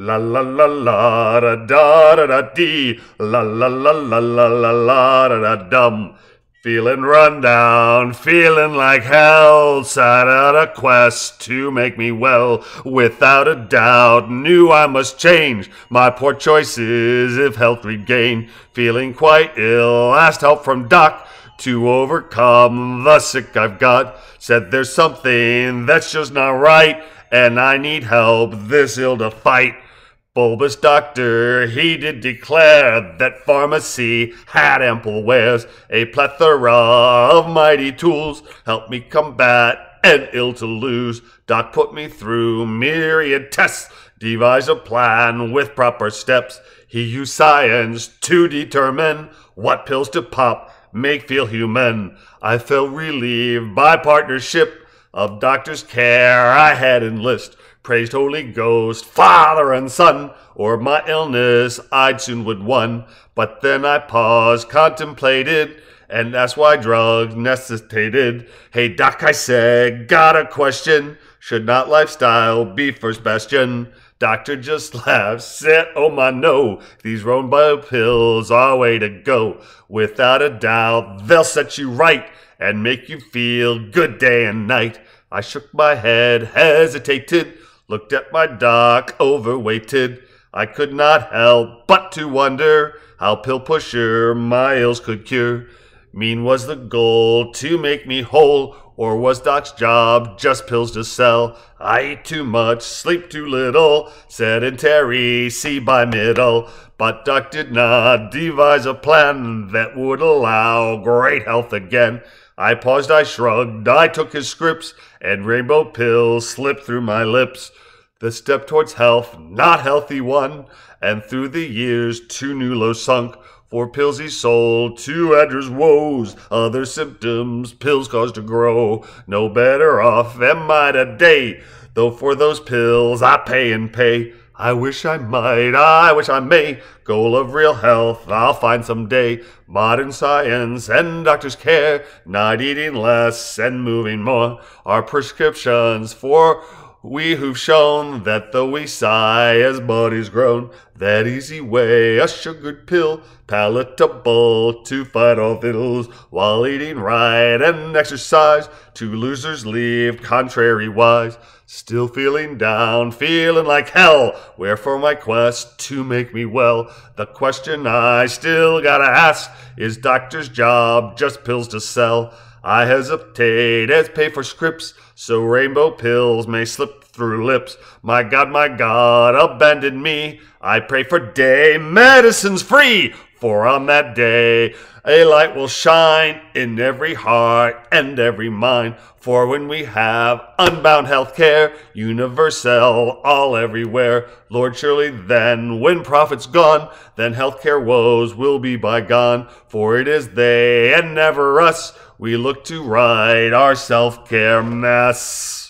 La la la la da da da da dee. La la la la la la la da da dum. Feeling run down, feeling like hell. Set out a quest to make me well. Without a doubt, knew I must change my poor choices if health regain. Feeling quite ill, asked help from Doc to overcome the sick I've got. Said there's something that's just not right, and I need help this ill to fight. Bulbous doctor, he did declare that pharmacy had ample wares, a plethora of mighty tools, help me combat an ill to lose. Doc put me through myriad tests, devise a plan with proper steps. He used science to determine what pills to pop, make feel human. I felt relieved by partnership of doctor's care I had enlist, praised Holy Ghost, Father and Son, or my illness I'd soon would won. But then I paused, contemplated, and that's why drugs necessitated. Hey doc, I said, got a question. Should not lifestyle be first bastion? Doctor just laughs, said, oh my no, these Rome bio pills are way to go. Without a doubt, they'll set you right and make you feel good day and night. I shook my head, hesitated, looked at my doc, overweighted. I could not help but to wonder how pill pusher miles could cure. Mean was the goal to make me whole, or was Doc's job just pills to sell? I eat too much, sleep too little, sedentary, see by middle. But Doc did not devise a plan that would allow great health again. I paused, I shrugged, I took his scripts, and rainbow pills slipped through my lips. The step towards health, not healthy one, and through the years two new lows sunk. For pills he sold, two address woes, other symptoms pills caused to grow. No better off am I today, though for those pills I pay and pay. I wish I might, I wish I may. Goal of real health, I'll find some day. Modern science and doctors' care, not eating less and moving more, are prescriptions for we who've shown that though we sigh as bodies groan, that easy way, a sugared pill, palatable to fight off ills, while eating right and exercise, to losers leave contrary wise. Still feeling down, feeling like hell. Wherefore my quest to make me well. The question I still gotta ask is doctor's job just pills to sell? I hesitate as pay for scripts so rainbow pills may slip through lips. My God, my God, abandon me. I pray for day medicines free, for on that day a light will shine in every heart and every mind. For when we have unbound health care, universal, all everywhere, Lord, surely then, when profit's gone, then health care woes will be bygone. For it is they and never us, we look to right our self care mess.